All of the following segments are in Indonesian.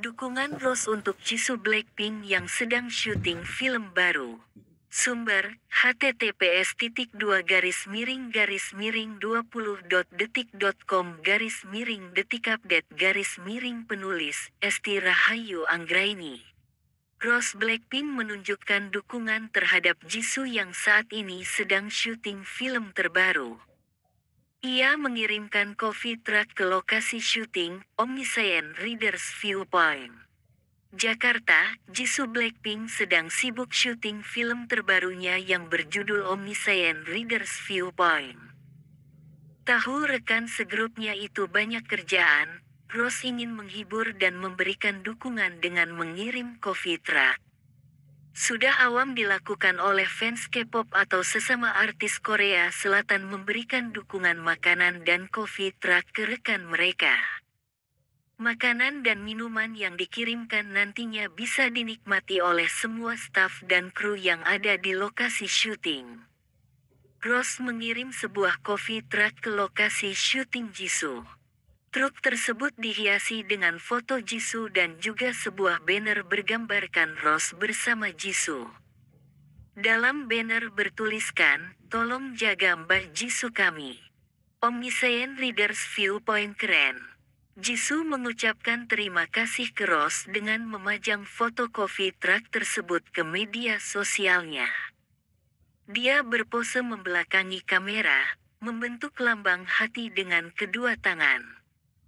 Dukungan Rose untuk Jisoo Blackpink yang sedang syuting film baru. Sumber, https titik dua garis miring garis miring 20 detik garis miring detik update garis miring penulis Esti Rahayu Anggraini. Rose Blackpink menunjukkan dukungan terhadap Jisoo yang saat ini sedang syuting film terbaru. Ia mengirimkan coffee truck ke lokasi syuting Omniscient Readers Viewpoint. Jakarta, Jisoo Blackpink sedang sibuk syuting film terbarunya yang berjudul Omniscient Readers Viewpoint. Tahu rekan segrupnya itu banyak kerjaan, Rose ingin menghibur dan memberikan dukungan dengan mengirim coffee truck. Sudah awam dilakukan oleh fans K-pop atau sesama artis Korea Selatan memberikan dukungan makanan dan kopi truck ke rekan mereka. Makanan dan minuman yang dikirimkan nantinya bisa dinikmati oleh semua staf dan kru yang ada di lokasi syuting. Ross mengirim sebuah coffee truck ke lokasi syuting Jisoo. Truk tersebut dihiasi dengan foto Jisoo dan juga sebuah banner bergambarkan Rose bersama Jisoo. Dalam banner bertuliskan, tolong jaga Mbah Jisoo kami. Omniscient Leaders point keren. Jisoo mengucapkan terima kasih ke Rose dengan memajang foto coffee truck tersebut ke media sosialnya. Dia berpose membelakangi kamera, membentuk lambang hati dengan kedua tangan.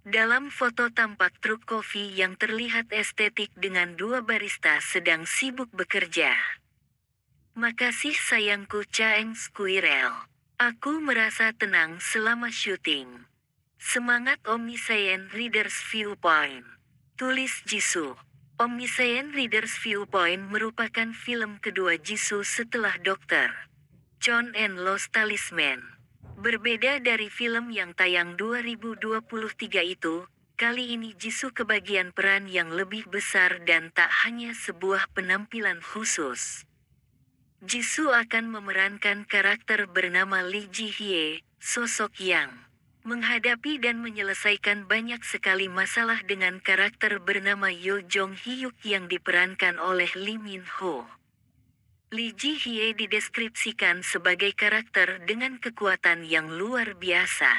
Dalam foto tampak truk kopi yang terlihat estetik dengan dua barista sedang sibuk bekerja. Makasih sayangku Chaeng Squirrel. Aku merasa tenang selama syuting. Semangat Omnisayen Readers Viewpoint. Tulis Jisoo. Omnisayen Readers Viewpoint merupakan film kedua Jisoo setelah Dokter. John and Lost Talisman. Berbeda dari film yang tayang 2023 itu, kali ini Jisoo kebagian peran yang lebih besar dan tak hanya sebuah penampilan khusus. Jisoo akan memerankan karakter bernama Lee Ji Hye, sosok yang menghadapi dan menyelesaikan banyak sekali masalah dengan karakter bernama Yo Jong Hyuk yang diperankan oleh Lee Min Ho. Li Jihye dideskripsikan sebagai karakter dengan kekuatan yang luar biasa.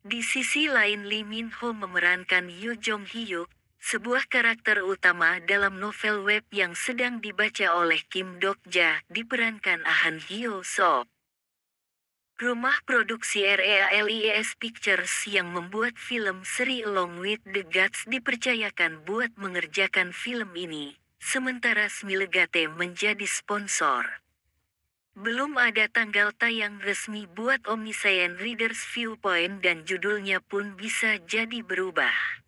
Di sisi lain Lee Min Ho memerankan Yoo Jong Hyuk, sebuah karakter utama dalam novel web yang sedang dibaca oleh Kim dok Dokja, diperankan Ahan Hyo So. Rumah produksi REALIES Pictures yang membuat film seri Along with the Gods dipercayakan buat mengerjakan film ini sementara Smilegate menjadi sponsor. Belum ada tanggal tayang resmi buat Omniscient Reader's Viewpoint dan judulnya pun bisa jadi berubah.